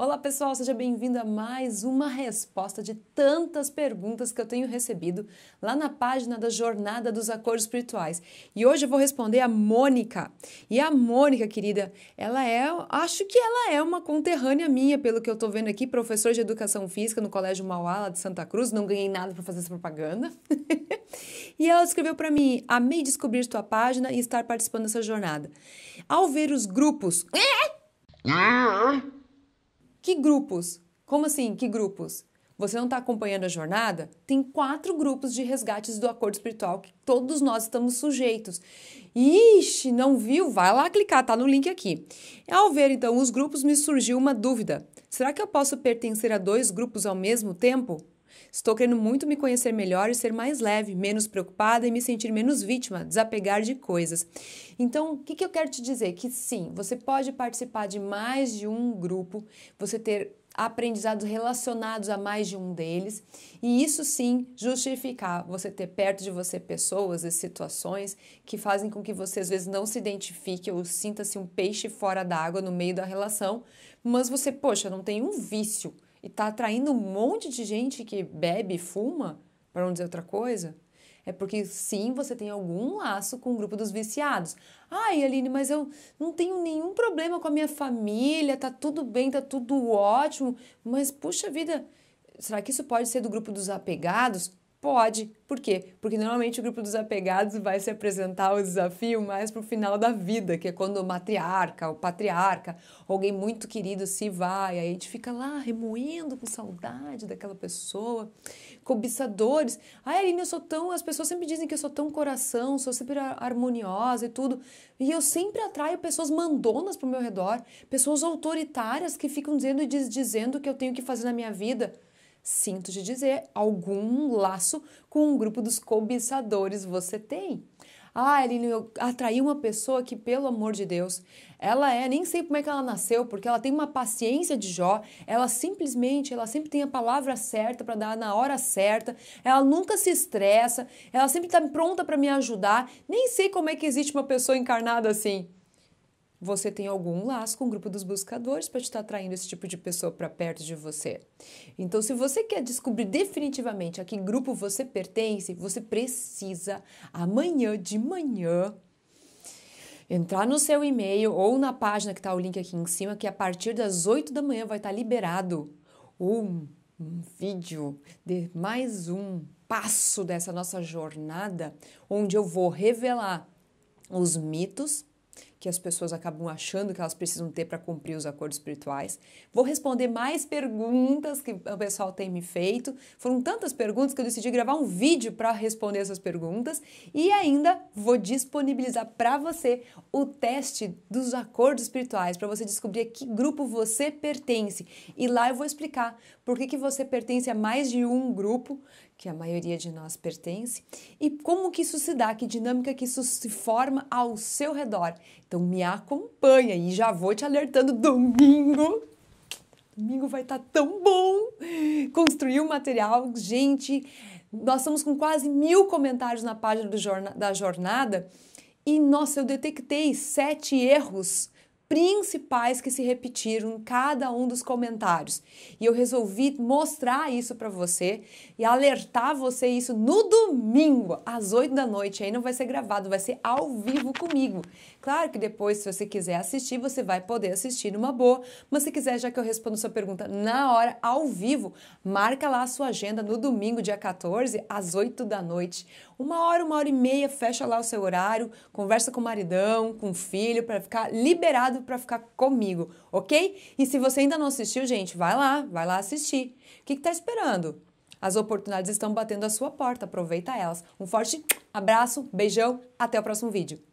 Olá, pessoal, seja bem-vindo a mais uma resposta de tantas perguntas que eu tenho recebido lá na página da Jornada dos Acordos Espirituais. E hoje eu vou responder a Mônica. E a Mônica, querida, ela é, acho que ela é uma conterrânea minha, pelo que eu tô vendo aqui, professora de educação física no Colégio Mauá, lá de Santa Cruz, não ganhei nada para fazer essa propaganda. e ela escreveu para mim: "Amei descobrir tua página e estar participando dessa jornada. Ao ver os grupos, ah, que grupos? Como assim, que grupos? Você não está acompanhando a jornada? Tem quatro grupos de resgates do acordo espiritual que todos nós estamos sujeitos. Ixi, não viu? Vai lá clicar, tá no link aqui. Ao ver então os grupos, me surgiu uma dúvida. Será que eu posso pertencer a dois grupos ao mesmo tempo? Estou querendo muito me conhecer melhor e ser mais leve, menos preocupada e me sentir menos vítima, desapegar de coisas. Então, o que, que eu quero te dizer? Que sim, você pode participar de mais de um grupo, você ter aprendizados relacionados a mais de um deles, e isso sim justificar você ter perto de você pessoas e situações que fazem com que você às vezes não se identifique ou sinta-se um peixe fora d'água no meio da relação, mas você, poxa, não tem um vício e tá atraindo um monte de gente que bebe e fuma, para não dizer outra coisa, é porque sim, você tem algum laço com o grupo dos viciados. Ai, Aline, mas eu não tenho nenhum problema com a minha família, tá tudo bem, tá tudo ótimo, mas puxa vida, será que isso pode ser do grupo dos apegados? Pode. Por quê? Porque normalmente o grupo dos apegados vai se apresentar o desafio mais para o final da vida, que é quando o matriarca, o patriarca, alguém muito querido se vai, aí a gente fica lá remoendo com saudade daquela pessoa, cobiçadores. Ai, Aline, eu sou tão. As pessoas sempre dizem que eu sou tão coração, sou sempre harmoniosa e tudo. E eu sempre atraio pessoas mandonas para o meu redor, pessoas autoritárias que ficam dizendo e dizendo o que eu tenho que fazer na minha vida sinto te dizer, algum laço com um grupo dos cobiçadores você tem. Ah, Aline, eu atraí uma pessoa que, pelo amor de Deus, ela é, nem sei como é que ela nasceu, porque ela tem uma paciência de Jó, ela simplesmente, ela sempre tem a palavra certa para dar na hora certa, ela nunca se estressa, ela sempre está pronta para me ajudar. Nem sei como é que existe uma pessoa encarnada assim você tem algum laço com o grupo dos buscadores para estar tá atraindo esse tipo de pessoa para perto de você. Então, se você quer descobrir definitivamente a que grupo você pertence, você precisa amanhã de manhã entrar no seu e-mail ou na página que está o link aqui em cima, que a partir das 8 da manhã vai estar tá liberado um, um vídeo de mais um passo dessa nossa jornada, onde eu vou revelar os mitos que as pessoas acabam achando que elas precisam ter para cumprir os acordos espirituais. Vou responder mais perguntas que o pessoal tem me feito. Foram tantas perguntas que eu decidi gravar um vídeo para responder essas perguntas e ainda vou disponibilizar para você o teste dos acordos espirituais para você descobrir a que grupo você pertence. E lá eu vou explicar por que, que você pertence a mais de um grupo, que a maioria de nós pertence, e como que isso se dá, que dinâmica que isso se forma ao seu redor. Então me acompanha e já vou te alertando domingo. Domingo vai estar tá tão bom. Construir o um material, gente. Nós estamos com quase mil comentários na página jorna da jornada e nossa, eu detectei sete erros principais que se repetiram em cada um dos comentários. E eu resolvi mostrar isso para você e alertar você isso no domingo, às 8 da noite. Aí não vai ser gravado, vai ser ao vivo comigo. Claro que depois, se você quiser assistir, você vai poder assistir numa boa, mas se quiser, já que eu respondo sua pergunta na hora, ao vivo, marca lá a sua agenda no domingo, dia 14, às 8 da noite. Uma hora, uma hora e meia, fecha lá o seu horário, conversa com o maridão, com o filho, para ficar liberado convidado para ficar comigo, ok? E se você ainda não assistiu, gente, vai lá, vai lá assistir. O que está esperando? As oportunidades estão batendo a sua porta, aproveita elas. Um forte abraço, beijão, até o próximo vídeo.